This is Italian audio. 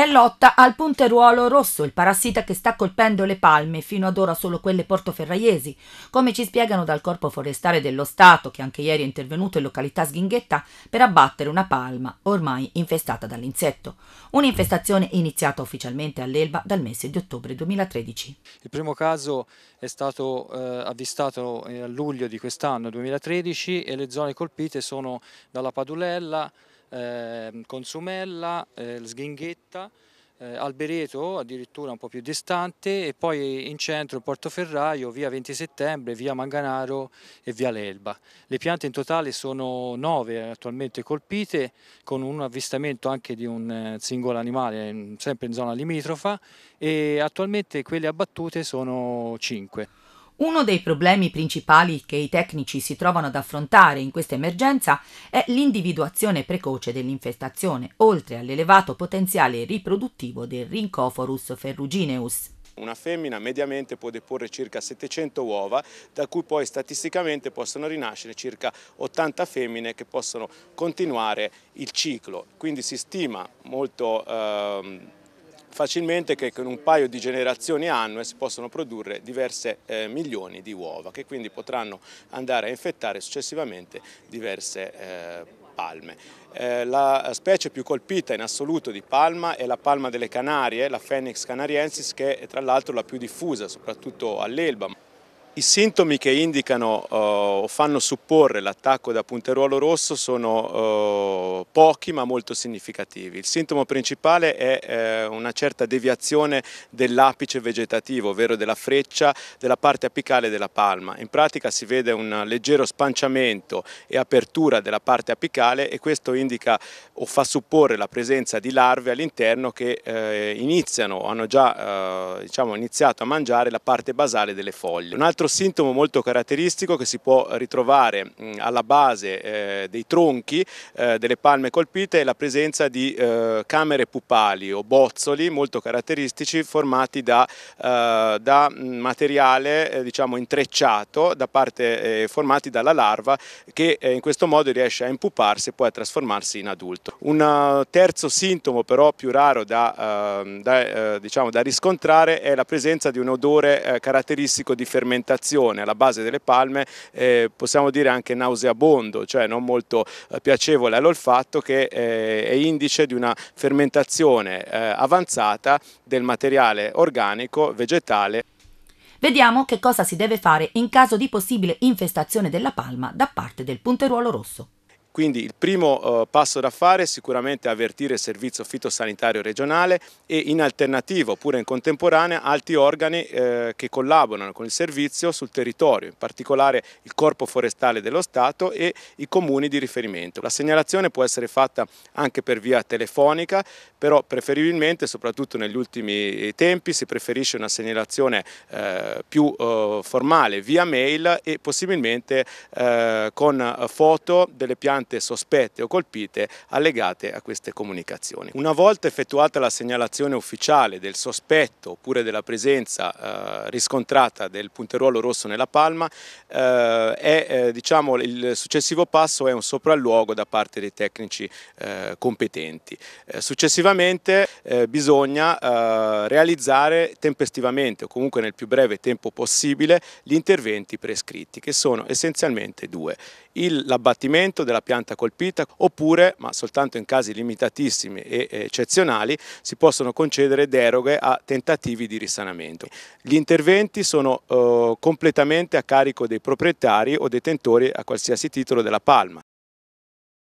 È lotta al punteruolo rosso, il parassita che sta colpendo le palme, fino ad ora solo quelle portoferraiesi. Come ci spiegano dal Corpo Forestale dello Stato, che anche ieri è intervenuto in località Sghinghetta per abbattere una palma ormai infestata dall'insetto. Un'infestazione iniziata ufficialmente all'Elba dal mese di ottobre 2013. Il primo caso è stato eh, avvistato eh, a luglio di quest'anno, 2013, e le zone colpite sono dalla Padulella, eh, Consumella, eh, Sghinghetta, eh, Albereto addirittura un po' più distante e poi in centro Portoferraio, via 20 settembre, via Manganaro e via L'Elba. Le piante in totale sono nove attualmente colpite con un avvistamento anche di un eh, singolo animale sempre in zona limitrofa e attualmente quelle abbattute sono cinque. Uno dei problemi principali che i tecnici si trovano ad affrontare in questa emergenza è l'individuazione precoce dell'infestazione, oltre all'elevato potenziale riproduttivo del Rincoforus ferrugineus. Una femmina mediamente può deporre circa 700 uova, da cui poi statisticamente possono rinascere circa 80 femmine che possono continuare il ciclo. Quindi si stima molto... Ehm, facilmente che con un paio di generazioni annue si possono produrre diverse eh, milioni di uova che quindi potranno andare a infettare successivamente diverse eh, palme. Eh, la specie più colpita in assoluto di palma è la palma delle Canarie, la Phoenix canariensis che è tra l'altro la più diffusa soprattutto all'Elba. I sintomi che indicano eh, o uh, fanno supporre l'attacco da punteruolo rosso sono uh, pochi ma molto significativi. Il sintomo principale è uh, una certa deviazione dell'apice vegetativo, ovvero della freccia della parte apicale della palma. In pratica si vede un leggero spanciamento e apertura della parte apicale e questo indica o fa supporre la presenza di larve all'interno che iniziano o hanno già diciamo, iniziato a mangiare la parte basale delle foglie altro sintomo molto caratteristico che si può ritrovare alla base eh, dei tronchi eh, delle palme colpite è la presenza di eh, camere pupali o bozzoli molto caratteristici formati da, da materiale diciamo intrecciato da parte, formati dalla larva che in questo modo riesce a impuparsi e poi a trasformarsi in adulto. Un terzo sintomo però più raro da, ehm, da, diciamo, da riscontrare è la presenza di un odore caratteristico di fermentazione vegetazione alla base delle palme eh, possiamo dire anche nauseabondo, cioè non molto eh, piacevole all'olfatto che eh, è indice di una fermentazione eh, avanzata del materiale organico vegetale. Vediamo che cosa si deve fare in caso di possibile infestazione della palma da parte del punteruolo rosso. Quindi il primo eh, passo da fare è sicuramente avvertire il servizio fitosanitario regionale e in alternativa oppure in contemporanea altri organi eh, che collaborano con il servizio sul territorio, in particolare il Corpo Forestale dello Stato e i comuni di riferimento. La segnalazione può essere fatta anche per via telefonica, però preferibilmente, soprattutto negli ultimi eh, tempi, si preferisce una segnalazione più formale via mail e possibilmente con foto delle piante ritenute sospette o colpite allegate a queste comunicazioni. Una volta effettuata la segnalazione ufficiale del sospetto oppure della presenza eh, riscontrata del punteruolo rosso nella palma, eh, è, eh, diciamo, il successivo passo è un sopralluogo da parte dei tecnici eh, competenti. Eh, successivamente bisogna realizzare tempestivamente o comunque nel più breve tempo possibile gli interventi prescritti che sono essenzialmente due. L'abbattimento della pianta colpita oppure, ma soltanto in casi limitatissimi e eh, eccezionali, si possono concedere deroghe a tentativi di risanamento. Gli interventi sono eh, completamente a carico dei proprietari o detentori a qualsiasi titolo della palma.